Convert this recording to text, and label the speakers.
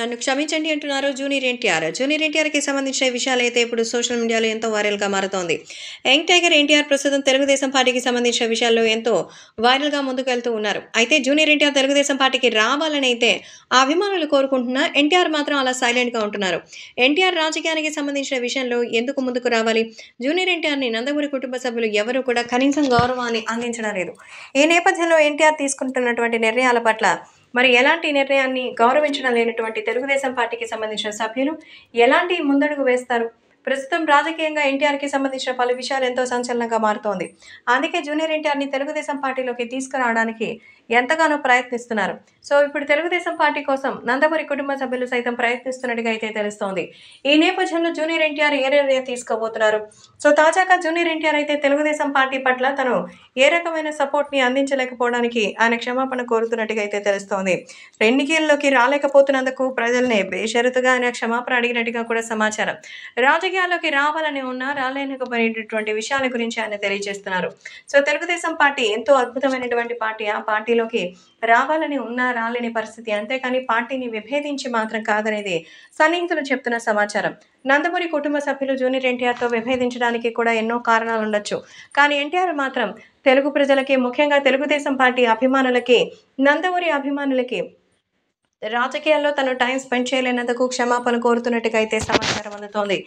Speaker 1: నన్ను క్షమించండి అంటున్నారు జూనియర్ ఎన్టీఆర్ జూనియర్ ఎన్టీఆర్కి సంబంధించిన విషయాలు అయితే ఇప్పుడు సోషల్ మీడియాలో ఎంతో వైరల్గా మారుతోంది యంగ్ టైగర్ ఎన్టీఆర్ ప్రస్తుతం తెలుగుదేశం పార్టీకి సంబంధించిన విషయాల్లో ఎంతో వైరల్గా ముందుకెళ్తూ ఉన్నారు అయితే జూనియర్ ఎన్టీఆర్ తెలుగుదేశం పార్టీకి రావాలని అయితే అభిమానులు కోరుకుంటున్నా ఎన్టీఆర్ మాత్రం అలా సైలెంట్గా ఉంటున్నారు ఎన్టీఆర్ రాజకీయానికి సంబంధించిన విషయంలో ఎందుకు ముందుకు రావాలి జూనియర్ ఎన్టీఆర్ని నందమూరి కుటుంబ సభ్యులు ఎవరు కూడా కనీసం గౌరవాన్ని అందించడం లేదు ఈ నేపథ్యంలో ఎన్టీఆర్ తీసుకుంటున్నటువంటి నిర్ణయాల పట్ల మరి ఎలాంటి నిర్ణయాన్ని గౌరవించడం లేనటువంటి తెలుగుదేశం పార్టీకి సంబంధించిన సభ్యులు ఎలాంటి ముందడుగు వేస్తారు ప్రస్తుతం రాజకీయంగా ఎన్టీఆర్కి సంబంధించిన పలు విషయాలు ఎంతో సంచలనంగా మారుతోంది అందుకే జూనియర్ ఎన్టీఆర్ని తెలుగుదేశం పార్టీలోకి తీసుకురావడానికి ఎంతగానో ప్రయత్నిస్తున్నారు సో ఇప్పుడు తెలుగుదేశం పార్టీ కోసం నందమూరి కుటుంబ సభ్యులు సైతం ప్రయత్నిస్తున్నట్టుగా అయితే తెలుస్తోంది ఈ నేపథ్యంలో జూనియర్ ఎన్టీఆర్ ఏ నిర్ణయం తీసుకోబోతున్నారు సో తాజాగా జూనియర్ ఎన్టీఆర్ అయితే తెలుగుదేశం పార్టీ పట్ల తను ఏ రకమైన సపోర్ట్ని అందించలేకపోవడానికి ఆయన క్షమాపణ కోరుతున్నట్టుగా అయితే తెలుస్తోంది ఎన్నికల్లోకి రాలేకపోతున్నందుకు ప్రజల్ని బేషరతుగా ఆయన క్షమాపణ అడిగినట్టుగా కూడా సమాచారం రాజకీయ రాజకీయాల్లోకి రావాలని ఉన్నా రాలేనకపోయినటువంటి విషయాల గురించి ఆయన తెలియజేస్తున్నారు సో తెలుగుదేశం పార్టీ ఎంతో అద్భుతమైనటువంటి పార్టీ ఆ పార్టీలోకి రావాలని ఉన్నా రాలేని పరిస్థితి అంతేకాని పార్టీని విభేదించి మాత్రం కాదనేది సన్నిహితులు చెప్తున్న సమాచారం నందమూరి కుటుంబ సభ్యులు జూనియర్ ఎన్టీఆర్తో విభేదించడానికి కూడా ఎన్నో కారణాలు ఉండొచ్చు కానీ ఎన్టీఆర్ మాత్రం తెలుగు ప్రజలకి ముఖ్యంగా తెలుగుదేశం పార్టీ అభిమానులకి నందమూరి అభిమానులకి రాజకీయాల్లో తను టైం స్పెండ్ చేయలేనందుకు క్షమాపణ కోరుతున్నట్టుగా అయితే సమాచారం అందుతోంది